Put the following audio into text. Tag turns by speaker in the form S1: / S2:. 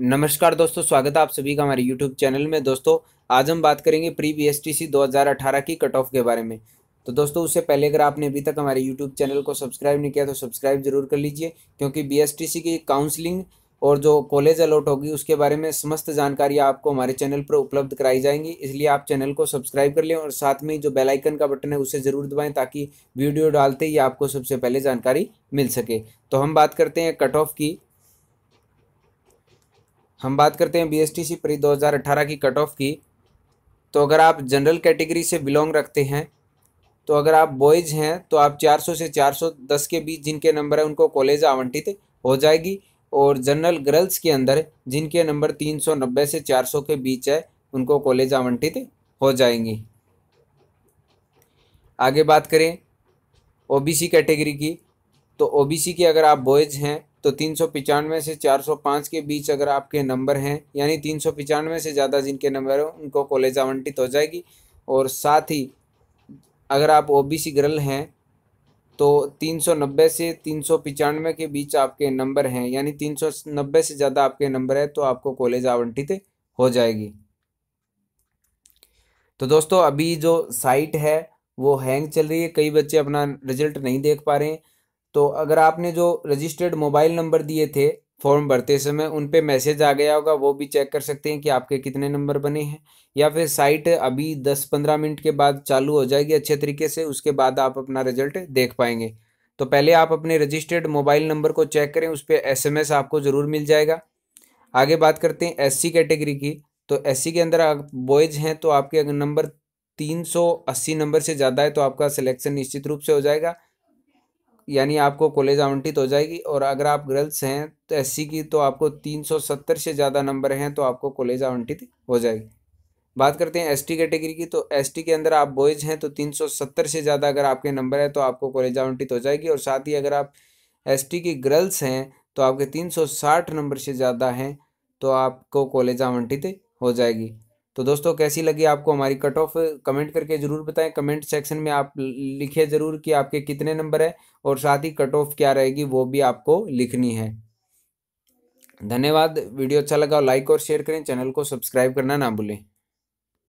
S1: नमस्कार दोस्तों स्वागत है आप सभी का हमारे YouTube चैनल में दोस्तों आज हम बात करेंगे pre B S T C दो हज़ार की कट ऑफ के बारे में तो दोस्तों उससे पहले अगर आपने अभी तक हमारे YouTube चैनल को सब्सक्राइब नहीं किया तो सब्सक्राइब जरूर कर लीजिए क्योंकि बी एस टी सी की काउंसलिंग और जो कॉलेज अलॉट होगी उसके बारे में समस्त जानकारी आपको हमारे चैनल पर उपलब्ध कराई जाएंगी इसलिए आप चैनल को सब्सक्राइब कर लें और साथ में जो बेल आइकन का बटन है उसे ज़रूर दबाएं ताकि वीडियो डालते ही आपको सबसे पहले जानकारी मिल सके तो हम बात करते हैं कट ऑफ की हम बात करते हैं बीएसटीसी परी 2018 की कट ऑफ की तो अगर आप जनरल कैटेगरी से बिलोंग रखते हैं तो अगर आप बॉयज़ हैं तो आप 400 से 410 के बीच जिनके नंबर है उनको कॉलेज आवंटित हो जाएगी और जनरल गर्ल्स के अंदर जिनके नंबर 390 से 400 के बीच है उनको कॉलेज आवंटित हो जाएंगी आगे बात करें ओबीसी कैटेगरी की तो ओबीसी की अगर आप बॉयज़ हैं तो तीन सौ पचानवे से चार सौ पाँच के बीच अगर आपके नंबर हैं यानी तीन सौ पचानवे से ज़्यादा जिनके नंबर हैं उनको कॉलेज आवंटित हो जाएगी और साथ ही अगर आप ओ बी सी गर्ल हैं तो तीन सौ नब्बे से तीन सौ पचानवे के बीच आपके नंबर हैं यानी तीन सौ नब्बे से ज़्यादा आपके नंबर है तो आपको कॉलेज आवंटित हो जाएगी तो दोस्तों अभी जो साइट है वो हैंग चल रही है कई बच्चे अपना रिजल्ट नहीं देख पा रहे हैं तो अगर आपने जो रजिस्टर्ड मोबाइल नंबर दिए थे फॉर्म भरते समय उन पे मैसेज आ गया होगा वो भी चेक कर सकते हैं कि आपके कितने नंबर बने हैं या फिर साइट अभी दस पंद्रह मिनट के बाद चालू हो जाएगी अच्छे तरीके से उसके बाद आप अपना रिजल्ट देख पाएंगे तो पहले आप अपने रजिस्टर्ड मोबाइल नंबर को चेक करें उस पर एस आपको ज़रूर मिल जाएगा आगे बात करते हैं एस कैटेगरी की तो एस के अंदर आप बॉयज़ हैं तो आपके अगर नंबर तीन सौ अस्सी नंबर से ज़्यादा है तो आपका सिलेक्शन निश्चित रूप से हो जाएगा यानी आपको कॉलेज आवंटित हो जाएगी और अगर आप गर्ल्स हैं तो एस की तो आपको तीन सौ सत्तर से ज़्यादा नंबर हैं तो आपको कॉलेज आवंटित हो जाएगी बात करते हैं एसटी कैटेगरी की तो एसटी के अंदर आप बॉयज़ हैं तो तीन सौ सत्तर से ज़्यादा अगर आपके नंबर है तो आपको कॉलेज आवंटित हो जाएगी और साथ ही अगर आप एस की गर्ल्स हैं तो आपके तीन सौ साठ नंबर से ज़्यादा हैं तो आपको कॉलेज आवंटित हो जाएगी तो दोस्तों कैसी लगी आपको हमारी कट ऑफ कमेंट करके ज़रूर बताएं कमेंट सेक्शन में आप लिखिए ज़रूर कि आपके कितने नंबर है और साथ ही कट ऑफ क्या रहेगी वो भी आपको लिखनी है धन्यवाद वीडियो अच्छा लगा लाइक और शेयर करें चैनल को सब्सक्राइब करना ना भूलें